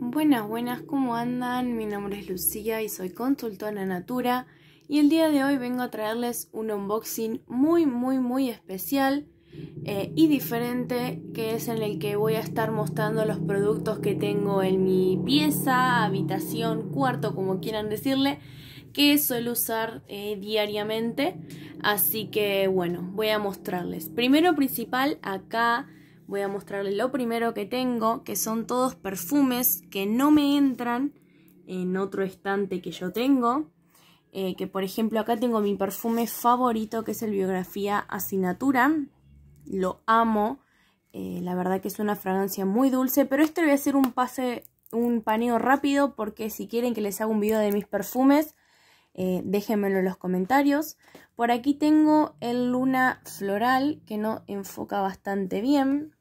Buenas, buenas, ¿cómo andan? Mi nombre es Lucía y soy consultora Natura y el día de hoy vengo a traerles un unboxing muy, muy, muy especial eh, y diferente que es en el que voy a estar mostrando los productos que tengo en mi pieza, habitación, cuarto, como quieran decirle que suelo usar eh, diariamente así que bueno voy a mostrarles primero principal acá voy a mostrarles lo primero que tengo, que son todos perfumes que no me entran en otro estante que yo tengo. Eh, que por ejemplo acá tengo mi perfume favorito que es el Biografía Asignatura. Lo amo. Eh, la verdad que es una fragancia muy dulce. Pero esto voy a hacer un pase, un paneo rápido porque si quieren que les haga un video de mis perfumes eh, déjenmelo en los comentarios. Por aquí tengo el luna floral que no enfoca bastante bien.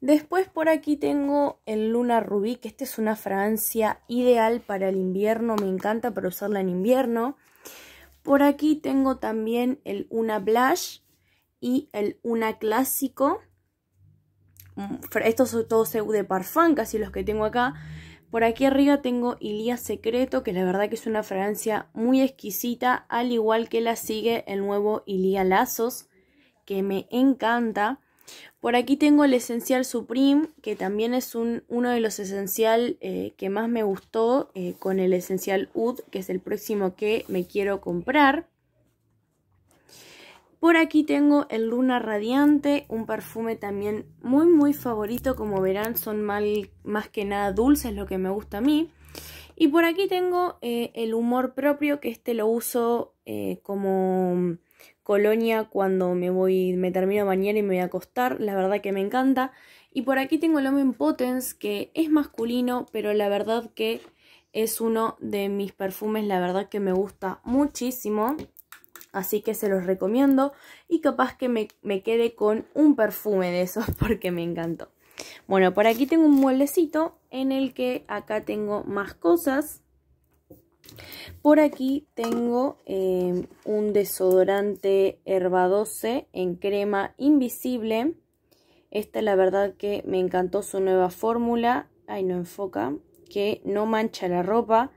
Después por aquí tengo el luna rubí, que esta es una fragancia ideal para el invierno, me encanta para usarla en invierno. Por aquí tengo también el una blush y el una clásico. Mm, estos son todos de parfum, casi los que tengo acá. Por aquí arriba tengo Ilía Secreto, que la verdad que es una fragancia muy exquisita, al igual que la sigue el nuevo Ilía Lazos, que me encanta. Por aquí tengo el Esencial Supreme, que también es uno de los esencial eh, que más me gustó, eh, con el Esencial Oud, que es el próximo que me quiero comprar. Por aquí tengo el Luna Radiante, un perfume también muy muy favorito, como verán son más que nada dulces lo que me gusta a mí. Y por aquí tengo eh, el humor propio, que este lo uso eh, como colonia cuando me voy, me termino de bañar y me voy a acostar, la verdad que me encanta. Y por aquí tengo el Home Potence, que es masculino, pero la verdad que es uno de mis perfumes, la verdad que me gusta muchísimo. Así que se los recomiendo y capaz que me, quede con un perfume de esos porque me encantó. Bueno, por aquí tengo un mueblecito en el que acá tengo más cosas. Por aquí tengo em, un desodorante Herbadoce en crema invisible. Esta la verdad que me encantó su nueva fórmula. Ay, no enfoca. Que no mancha la ropa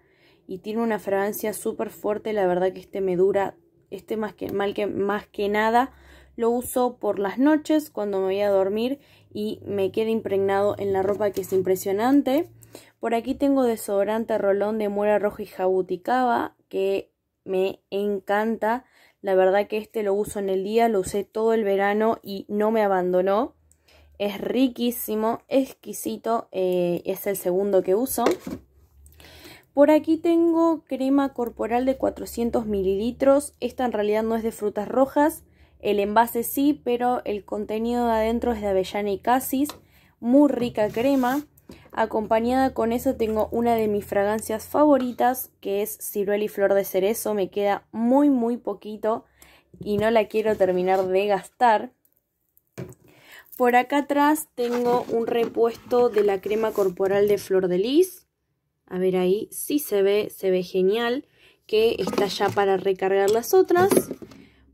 y tiene una fragancia súper fuerte. La verdad que este me dura este más que, mal que, más que nada lo uso por las noches cuando me voy a dormir y me queda impregnado en la ropa que es impresionante. Por aquí tengo desodorante rolón de muera roja y jabuticaba que me encanta. La verdad que este lo uso en el día, lo usé todo el verano y no me abandonó. Es riquísimo, exquisito, eh, es el segundo que uso. Por aquí tengo crema corporal de 400 mililitros. Esta en realidad no es de frutas rojas. El envase sí, pero el contenido de adentro es de avellana y casis. Muy rica crema. Acompañada con eso tengo una de mis fragancias favoritas, que es ciruela y flor de cerezo. Me queda muy, muy poquito y no la quiero terminar de gastar. Por acá atrás tengo un repuesto de la crema corporal de flor de lis. A ver ahí, sí se ve, se ve genial que está ya para recargar las otras.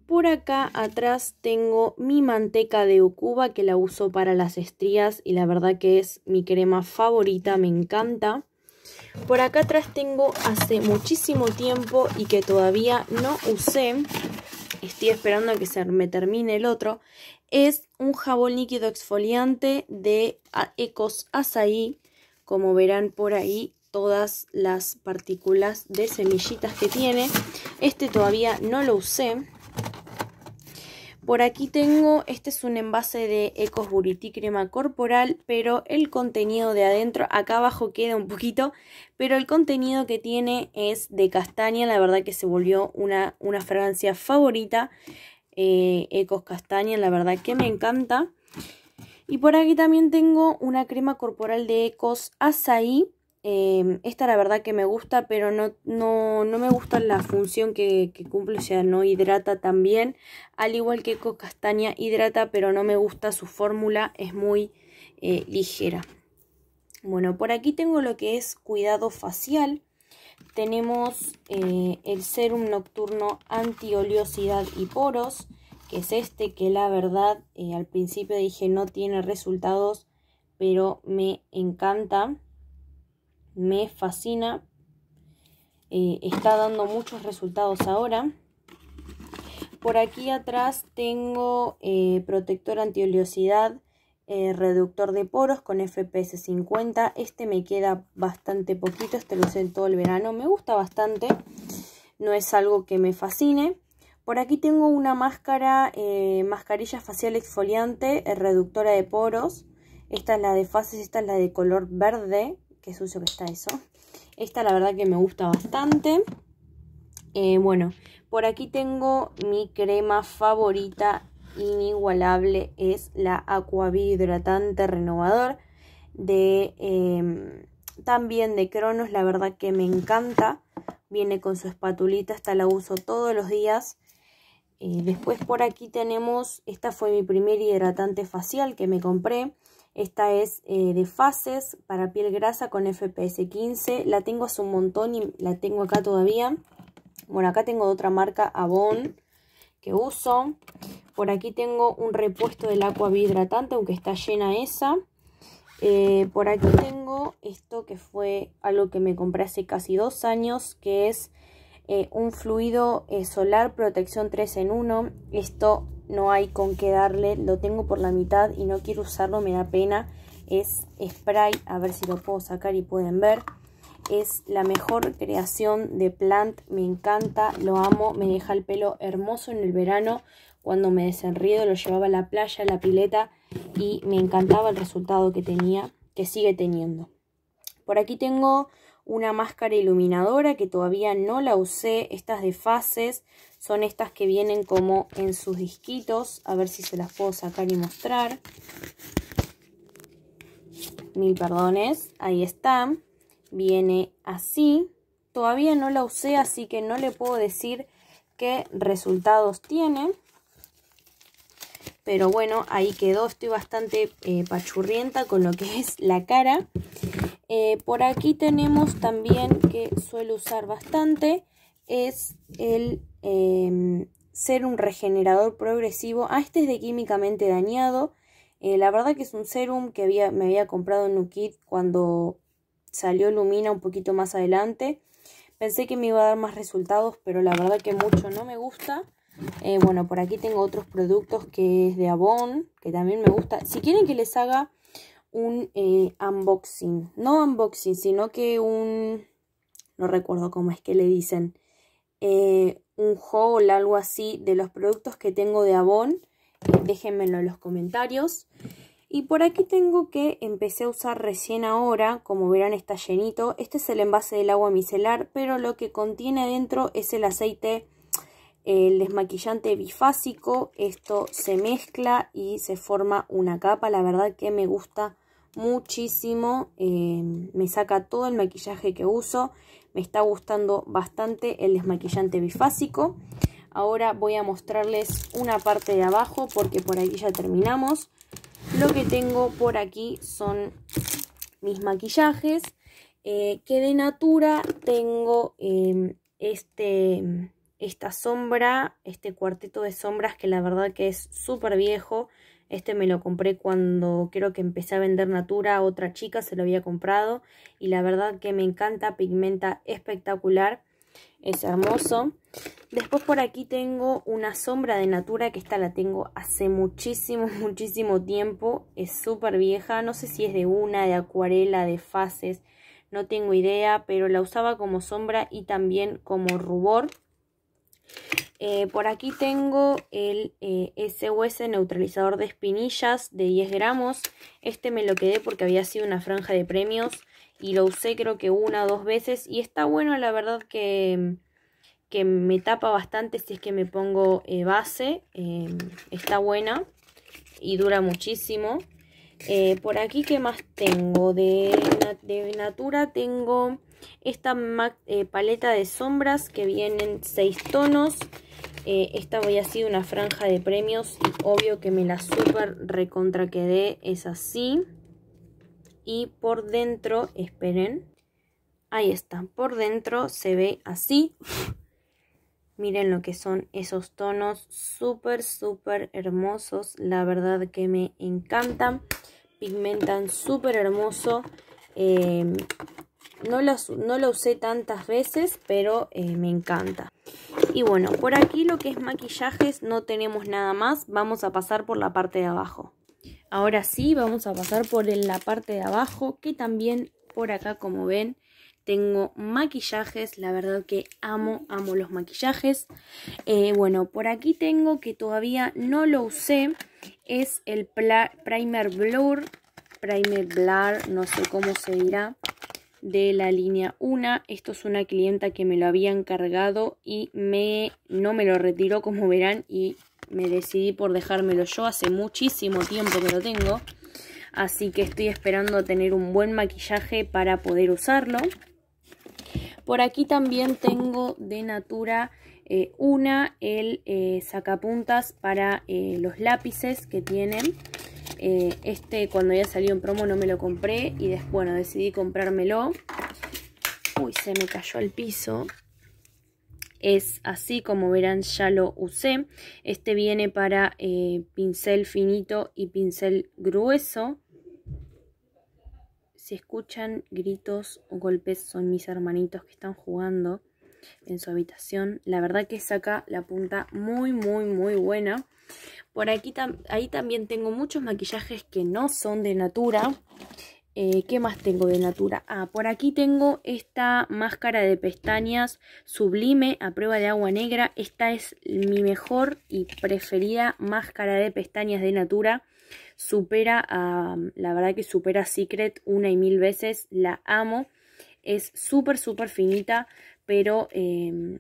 Por acá atrás tengo mi manteca de Ucuba que la uso para las estrías y la verdad que es mi crema favorita, me encanta. Por acá atrás tengo hace muchísimo tiempo y que todavía no usé, estoy esperando a que se me termine el otro, es un jabón líquido exfoliante de Ecos Azaí. Como verán por ahí, todas las partículas de semillitas que tiene. Este todavía no lo usé. Por aquí tengo, este es un envase de Ecos Buriti Crema Corporal, pero el contenido de adentro, acá abajo queda un poquito, pero el contenido que tiene es de castaña, la verdad que se volvió una, una fragancia favorita, eh, Ecos Castaña, la verdad que me encanta. Y por aquí también tengo una crema corporal de Ecos Azaí, Em, esta la verdad que me gusta, pero no, me gusta la función que, cumple, o sea, no hidrata tan bien. Al igual que castaña hidrata, pero no me gusta su fórmula, es muy eh, ligera. Bueno, por aquí tengo lo que es cuidado facial. Tenemos eh, el serum nocturno anti-oleosidad y poros, que es este que la verdad eh, al principio dije no tiene resultados, pero me encanta me fascina. Eh, está dando muchos resultados ahora. Por aquí atrás tengo eh, protector anti eh, reductor de poros con FPS 50. Este me queda bastante poquito, este lo usé todo el verano. Me gusta bastante, no es algo que me fascine. Por aquí tengo una máscara, eh, mascarilla facial exfoliante, reductora de poros. Esta es la de fases, esta es la de color verde qué sucio que está eso. Esta la verdad que me gusta bastante. Eh, bueno, por aquí tengo mi crema favorita inigualable. Es la Aqua Hidratante Renovador de... Em, también de Cronos, la verdad que me encanta. Viene con su espatulita, esta la uso todos los días después por aquí tenemos, esta fue mi primer hidratante facial que me compré. Esta es eh, de fases para piel grasa con FPS 15. La tengo hace un montón y la tengo acá todavía. Bueno, acá tengo otra marca Avon que uso. Por aquí tengo un repuesto del agua hidratante, aunque está llena esa. Eh, por aquí tengo esto que fue algo que me compré hace casi dos años, que es eh, un fluido eh, solar protección 3 en 1. Esto no hay con qué darle, lo tengo por la mitad y no quiero usarlo, me da pena. Es spray, a ver si lo puedo sacar y pueden ver. Es la mejor creación de Plant, me encanta, lo amo, me deja el pelo hermoso en el verano. Cuando me desenriedo lo llevaba a la playa, a la pileta y me encantaba el resultado que tenía, que sigue teniendo. Por aquí tengo una máscara iluminadora que todavía no la usé. Estas de fases son estas que vienen como en sus disquitos. A ver si se las puedo sacar y mostrar. Mil perdones. Ahí está. Viene así. Todavía no la usé, así que no le puedo decir qué resultados tiene pero bueno, ahí quedó, estoy bastante eh, pachurrienta con lo que es la cara. Eh, por aquí tenemos también que suelo usar bastante, es el em, serum regenerador progresivo. Ah, este es de químicamente dañado. Eh, la verdad que es un serum que me había comprado en Nukit cuando salió Lumina un poquito más adelante. Pensé que me iba a dar más resultados, pero la verdad que mucho no me gusta. Eh, bueno, por aquí tengo otros productos que es de Avon, que también me gusta. Si quieren que les haga un eh, unboxing, no unboxing, sino que un, no recuerdo cómo es que le dicen, eh, un haul, algo así, de los productos que tengo de Avon, déjenmelo en los comentarios. Y por aquí tengo que empecé a usar recién ahora, como verán está llenito. Este es el envase del agua micelar, pero lo que contiene adentro es el aceite el desmaquillante bifásico, esto se mezcla y se forma una capa, la verdad que me gusta muchísimo, eh, me saca todo el maquillaje que uso, me está gustando bastante el desmaquillante bifásico. Ahora voy a mostrarles una parte de abajo porque por aquí ya terminamos. Lo que tengo por aquí son mis maquillajes, eh, que de Natura tengo eh, este esta sombra, este cuarteto de sombras que la verdad que es súper viejo. Este me lo compré cuando creo que empecé a vender Natura otra chica, se lo había comprado. Y la verdad que me encanta, pigmenta espectacular, es hermoso. Después por aquí tengo una sombra de Natura que esta la tengo hace muchísimo, muchísimo tiempo. Es súper vieja, no sé si es de una, de acuarela, de fases, no tengo idea. Pero la usaba como sombra y también como rubor. Eh, por aquí tengo el eh, SOS neutralizador de espinillas de 10 gramos. Este me lo quedé porque había sido una franja de premios y lo usé creo que una o dos veces. Y está bueno, la verdad que, que me tapa bastante si es que me pongo eh, base. Em, está buena y dura muchísimo. Eh, por aquí, ¿qué más tengo? De, de Natura tengo esta eh, paleta de sombras que vienen seis tonos. Eh, esta voy a hacer una franja de premios obvio que me la super recontra quedé. Es así. Y por dentro, esperen. Ahí está. Por dentro se ve así. Miren lo que son esos tonos súper, súper hermosos. La verdad que me encantan. Pigmentan súper hermoso. Eh, no lo, no usé tantas veces, pero eh, me encanta. Y bueno, por aquí lo que es maquillajes no tenemos nada más. Vamos a pasar por la parte de abajo. Ahora sí, vamos a pasar por la parte de abajo, que también por acá, como ven, tengo maquillajes. La verdad que amo, amo los maquillajes. Eh, bueno, por aquí tengo que todavía no lo usé. Es el primer blur, primer blur, no sé cómo se dirá de la línea 1. Esto es una clienta que me lo había cargado y me, no me lo retiró como verán y me decidí por dejármelo yo. Hace muchísimo tiempo que lo tengo. Así que estoy esperando tener un buen maquillaje para poder usarlo. Por aquí también tengo de Natura eh, una, el eh, sacapuntas para eh, los lápices que tienen. Eh, este cuando ya salió en promo no me lo compré y después bueno, decidí comprármelo. Uy, se me cayó al piso. Es así, como verán ya lo usé. Este viene para eh, pincel finito y pincel grueso. Si escuchan gritos o golpes son mis hermanitos que están jugando en su habitación. La verdad que saca la punta muy, muy, muy buena. Por aquí ahí también tengo muchos maquillajes que no son de Natura. Eh, ¿Qué más tengo de Natura? Ah, por aquí tengo esta máscara de pestañas sublime a prueba de agua negra. Esta es mi mejor y preferida máscara de pestañas de Natura. Supera a, la verdad que supera Secret una y mil veces. La amo. Es súper, súper finita, pero em,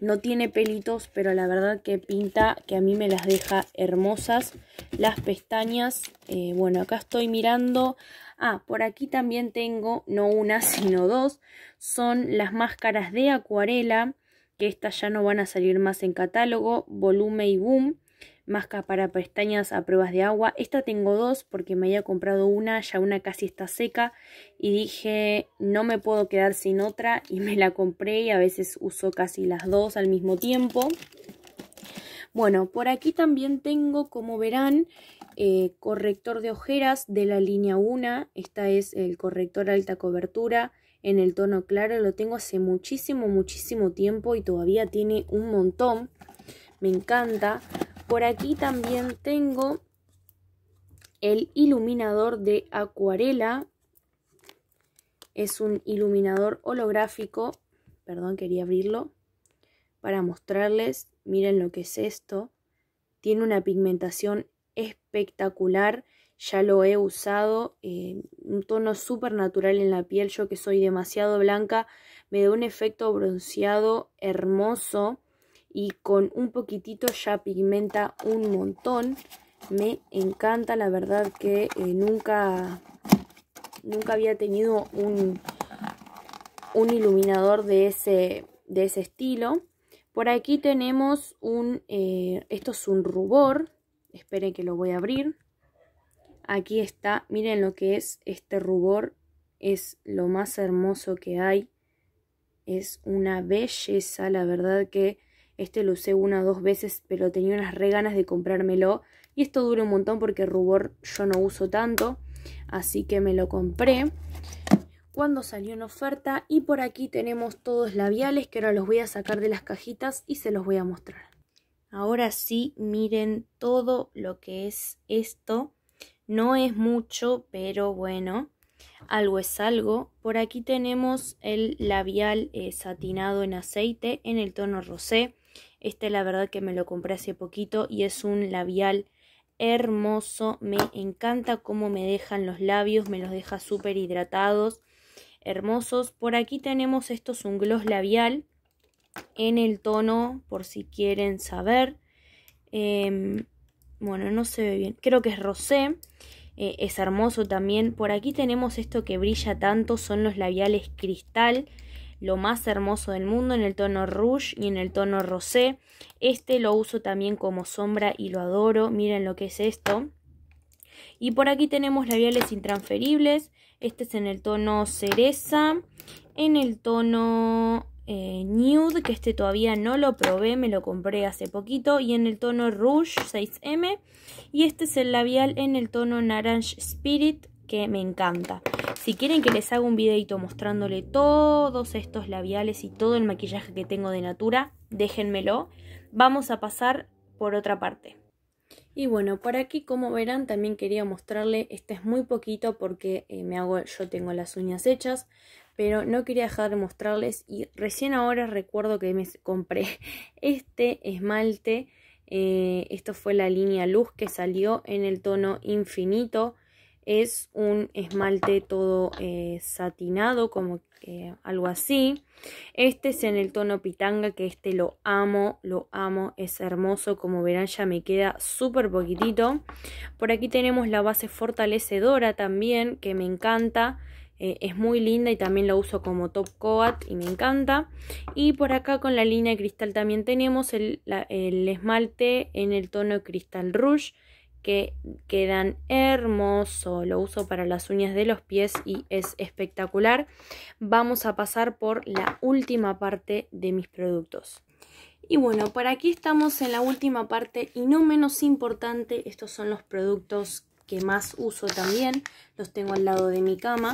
no tiene pelitos, pero la verdad que pinta que a mí me las deja hermosas. Las pestañas, eh, bueno, acá estoy mirando. Ah, por aquí también tengo, no una, sino dos. Son las máscaras de acuarela, que estas ya no van a salir más en catálogo. Volume y boom para pestañas a pruebas de agua. Esta tengo dos porque me había comprado una, ya una casi está seca y dije no me puedo quedar sin otra y me la compré y a veces uso casi las dos al mismo tiempo. Bueno, por aquí también tengo, como verán, eh, corrector de ojeras de la línea 1. Esta es el corrector alta cobertura en el tono claro. Lo tengo hace muchísimo, muchísimo tiempo y todavía tiene un montón me encanta. Por aquí también tengo el iluminador de acuarela. Es un iluminador holográfico. Perdón, quería abrirlo para mostrarles. Miren lo que es esto. Tiene una pigmentación espectacular. Ya lo he usado. en eh, un tono súper natural en la piel. Yo que soy demasiado blanca. Me da un efecto bronceado hermoso y con un poquitito ya pigmenta un montón. Me encanta, la verdad que eh, nunca, nunca había tenido un, un iluminador de ese, de ese estilo. Por aquí tenemos un, eh, esto es un rubor, esperen que lo voy a abrir. Aquí está, miren lo que es este rubor, es lo más hermoso que hay. Es una belleza, la verdad que este lo usé una o dos veces, pero tenía unas ganas de comprármelo. Y esto dura un montón porque rubor yo no uso tanto. Así que me lo compré cuando salió en oferta. Y por aquí tenemos todos labiales que ahora los voy a sacar de las cajitas y se los voy a mostrar. Ahora sí, miren todo lo que es esto. No es mucho, pero bueno, algo es algo. Por aquí tenemos el labial eh, satinado en aceite en el tono rosé. Este la verdad que me lo compré hace poquito y es un labial hermoso. Me encanta cómo me dejan los labios, me los deja súper hidratados, hermosos. Por aquí tenemos, estos es un gloss labial en el tono, por si quieren saber. Em, bueno, no se ve bien, creo que es rosé. Eh, es hermoso también. Por aquí tenemos esto que brilla tanto, son los labiales cristal lo más hermoso del mundo en el tono rouge y en el tono rosé. Este lo uso también como sombra y lo adoro. Miren lo que es esto. Y por aquí tenemos labiales intransferibles. Este es en el tono cereza. En el tono eh, nude, que este todavía no lo probé, me lo compré hace poquito. Y en el tono rouge 6M. Y este es el labial en el tono naranja Spirit, que me encanta. Si quieren que les haga un videito mostrándole todos estos labiales y todo el maquillaje que tengo de Natura, déjenmelo. Vamos a pasar por otra parte. Y bueno, por aquí como verán también quería mostrarle, este es muy poquito porque eh, me hago, yo tengo las uñas hechas, pero no quería dejar de mostrarles y recién ahora recuerdo que me compré este esmalte, eh, esto fue la línea luz que salió en el tono infinito, es un esmalte todo eh, satinado, como eh, algo así. Este es en el tono pitanga, que este lo amo, lo amo, es hermoso. Como verán ya me queda súper poquitito. Por aquí tenemos la base fortalecedora también, que me encanta. Eh, es muy linda y también la uso como top coat y me encanta. Y por acá con la línea de cristal también tenemos el, el esmalte en el tono cristal rouge que quedan hermosos, Lo uso para las uñas de los pies y es espectacular. Vamos a pasar por la última parte de mis productos. Y bueno, por aquí estamos en la última parte y no menos importante, estos son los productos que más uso también, los tengo al lado de mi cama.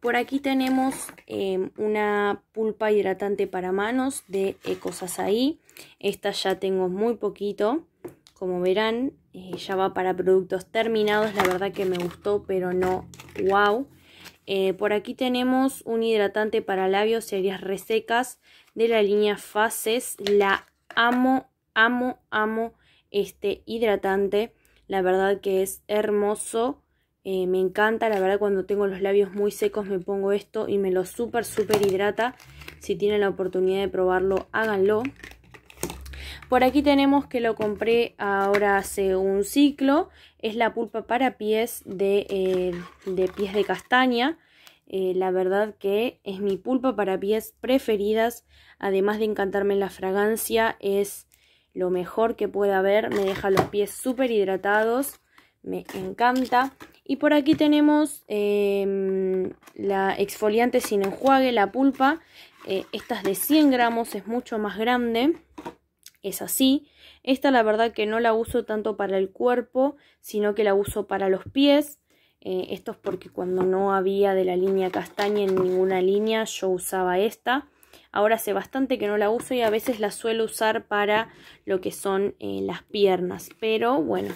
Por aquí tenemos em, una pulpa hidratante para manos de Ecosazai, Esta ya tengo muy poquito. Como verán, eh, ya va para productos terminados. La verdad que me gustó, pero no wow. Eh, por aquí tenemos un hidratante para labios y áreas resecas de la línea Faces. La amo, amo, amo este hidratante. La verdad que es hermoso. Eh, me encanta, la verdad cuando tengo los labios muy secos me pongo esto y me lo súper, súper hidrata. Si tienen la oportunidad de probarlo, háganlo. Por aquí tenemos que lo compré ahora hace un ciclo. Es la pulpa para pies de, eh, pies de castaña. Eh, la verdad que es mi pulpa para pies preferidas. Además de encantarme la fragancia, es lo mejor que puede haber. Me deja los pies súper hidratados. Me encanta. Y por aquí tenemos em, la exfoliante sin enjuague, la pulpa. Eh, esta es de 100 gramos, es mucho más grande es así. Esta la verdad que no la uso tanto para el cuerpo, sino que la uso para los pies. Eh, esto es porque cuando no había de la línea castaña en ninguna línea yo usaba esta. Ahora hace bastante que no la uso y a veces la suelo usar para lo que son eh, las piernas. Pero bueno,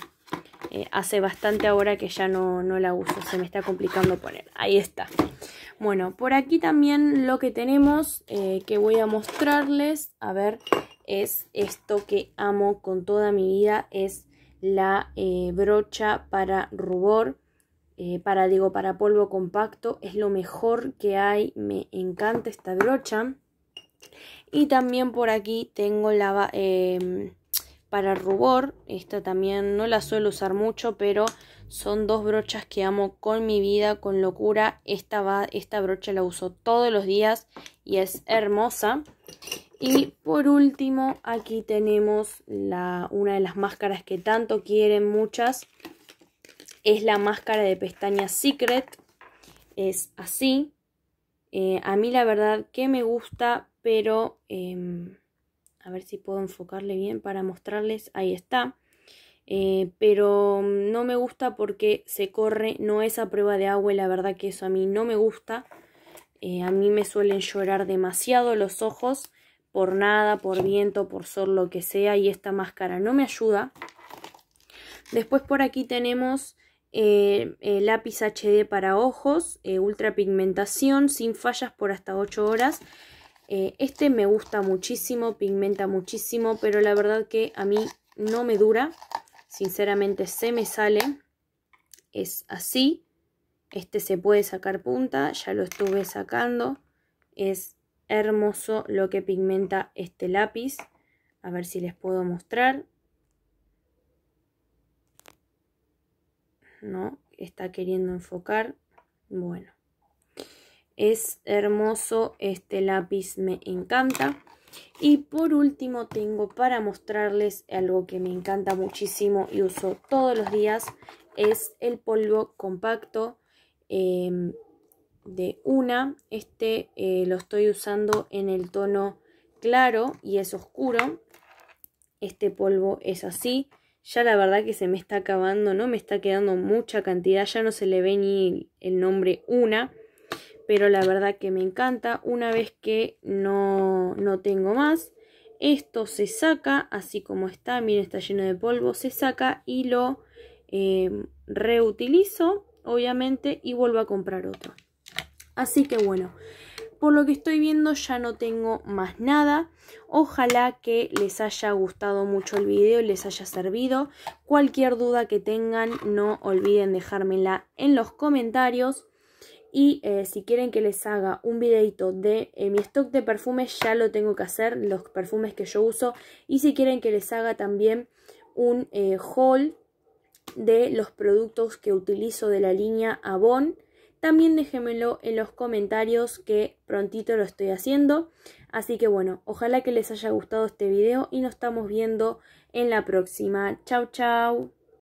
eh, hace bastante ahora que ya no, no la uso. Se me está complicando poner. Ahí está. Bueno, por aquí también lo que tenemos que voy a mostrarles. A ver, es esto que amo con toda mi vida, es la eh, brocha para rubor, eh, para digo, para polvo compacto, es lo mejor que hay, me encanta esta brocha. Y también por aquí tengo la em, para rubor, esta también no la suelo usar mucho, pero son dos brochas que amo con mi vida, con locura. Esta, va, esta brocha la uso todos los días y es hermosa. Y por último, aquí tenemos una de las máscaras que tanto quieren muchas. Es la máscara de pestañas Secret. Es así. Eh, a mí la verdad que me gusta, pero... Em, a ver si puedo enfocarle bien para mostrarles. Ahí está. Eh, pero no me gusta porque se corre, no es a prueba de agua y la verdad que eso a mí no me gusta. Eh, a mí me suelen llorar demasiado los ojos por nada, por viento, por sol, lo que sea, y esta máscara no me ayuda. Después por aquí tenemos el eh, eh, lápiz HD para ojos, eh, ultra pigmentación, sin fallas por hasta 8 horas. este me gusta muchísimo, pigmenta muchísimo, pero la verdad que a mí no me dura. Sinceramente se me sale. Es así. Este se puede sacar punta, ya lo estuve sacando. Es hermoso lo que pigmenta este lápiz. A ver si les puedo mostrar. No, está queriendo enfocar. Bueno, es hermoso este lápiz, me encanta. Y por último tengo para mostrarles algo que me encanta muchísimo y uso todos los días. Es el polvo compacto. Em, de una. Este eh, lo estoy usando en el tono claro y es oscuro. Este polvo es así. Ya la verdad que se me está acabando, ¿no? Me está quedando mucha cantidad. Ya no se le ve ni el nombre una. Pero la verdad que me encanta. Una vez que no, no tengo más. Esto se saca, así como está, miren, está lleno de polvo, se saca y lo eh, reutilizo, obviamente, y vuelvo a comprar otro. Así que bueno, por lo que estoy viendo ya no tengo más nada. Ojalá que les haya gustado mucho el video y les haya servido. Cualquier duda que tengan no olviden dejármela en los comentarios. Y eh, si quieren que les haga un videito de eh, mi stock de perfumes, ya lo tengo que hacer, los perfumes que yo uso. Y si quieren que les haga también un eh, haul de los productos que utilizo de la línea Avon también déjenmelo en los comentarios que prontito lo estoy haciendo. Así que bueno, ojalá que les haya gustado este video y nos estamos viendo en la próxima. Chau, chau.